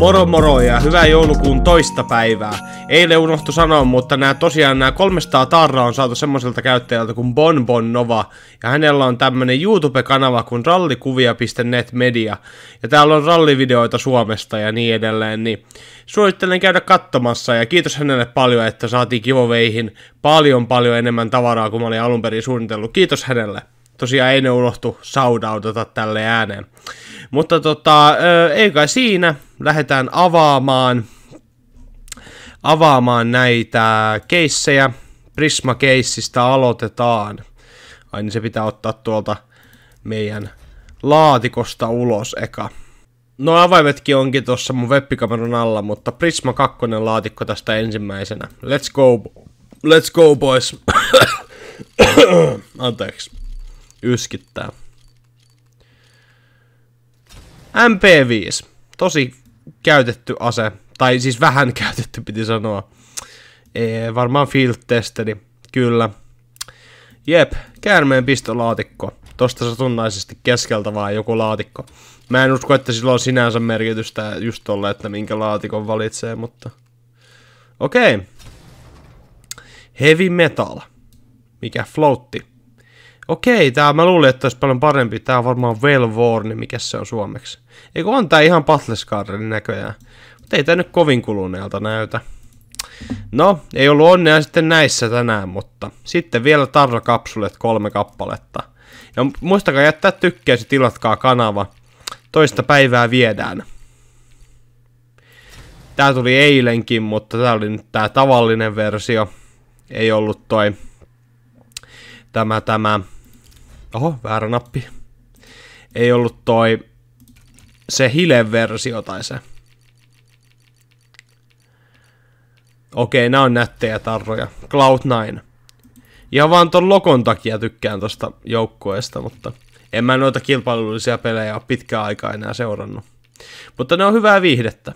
Moro moro ja hyvää joulukuun toista päivää. Eilen unohtu sanoa, mutta nämä tosiaan nämä 300 tarraa on saatu semmoiselta käyttäjältä kuin Bon Bon Nova. Ja hänellä on tämmönen YouTube-kanava kuin rallikuvia.net media. Ja täällä on rallivideoita Suomesta ja niin edelleen, niin suosittelen käydä katsomassa. Ja kiitos hänelle paljon, että saatiin kivoveihin paljon paljon enemmän tavaraa kuin mä olin alun perin suunnitellut. Kiitos hänelle tosiaan ei ne unohtu saudautata tälle ääneen. Mutta tota, ei kai siinä, lähdetään avaamaan, avaamaan näitä keissejä. Prisma-keissistä aloitetaan. Ai niin se pitää ottaa tuolta meidän laatikosta ulos eka. No avaimetkin onkin tuossa mun webbikameran alla, mutta Prisma 2 laatikko tästä ensimmäisenä. Let's go, let's go boys. Anteeksi yskittää. MP5. Tosi käytetty ase. Tai siis vähän käytetty piti sanoa. Ee, varmaan field testeri. Kyllä. Jep, käärmeen pistolaatikko. Tosta satunnaisesti keskeltä vaan joku laatikko. Mä en usko, että sillä on sinänsä merkitystä just tolle, että minkä laatikon valitsee, mutta... Okei. Okay. Heavy metal. Mikä floatti? Okei, tää mä luulin, että olisi paljon parempi. Tää on varmaan Well Worn, niin mikä se on suomeksi. Eikö on tää ihan Battlescarden näköjään. Mutta ei tää nyt kovin kuluneelta näytä. No, ei ollut onnea sitten näissä tänään, mutta sitten vielä tarrakapsulet kolme kappaletta. Ja muistakaa jättää tykkäys ja tilatkaa kanava. Toista päivää viedään. Tää tuli eilenkin, mutta tää oli nyt tää tavallinen versio. Ei ollut toi tämä, tämä Oho, väärä nappi. Ei ollut toi se hile versio tai se. Okei, nämä on nättejä tarroja. Cloud9. Ihan vaan ton lokon takia tykkään tosta joukkueesta, mutta en mä noita kilpailullisia pelejä ole pitkään aikaa enää seurannut. Mutta ne on hyvää viihdettä.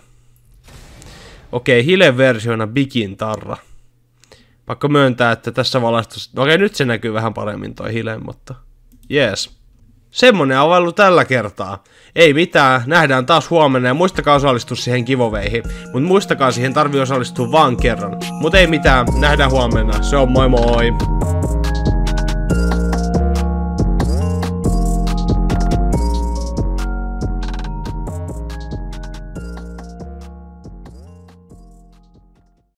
Okei, hile versiona Bigin tarra. Pakko myöntää, että tässä valaistussa... Okei, nyt se näkyy vähän paremmin toi Hile, mutta... Jees. Semmonen ollut tällä kertaa. Ei mitään, nähdään taas huomenna ja muistakaa osallistua siihen kivoveihin. Mut muistakaa siihen tarvii osallistua vaan kerran. Mut ei mitään, nähdään huomenna. Se on moi moi!